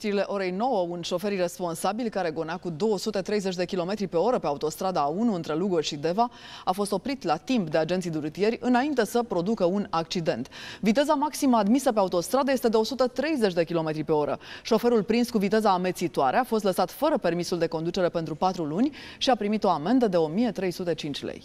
Știrile orei 9, un șofer irresponsabil care gonea cu 230 de km pe oră pe autostrada A1 între Lugoj și Deva a fost oprit la timp de agenții durutieri înainte să producă un accident. Viteza maximă admisă pe autostradă este de 130 de km pe oră. Șoferul prins cu viteza amețitoare a fost lăsat fără permisul de conducere pentru 4 luni și a primit o amendă de 1305 lei.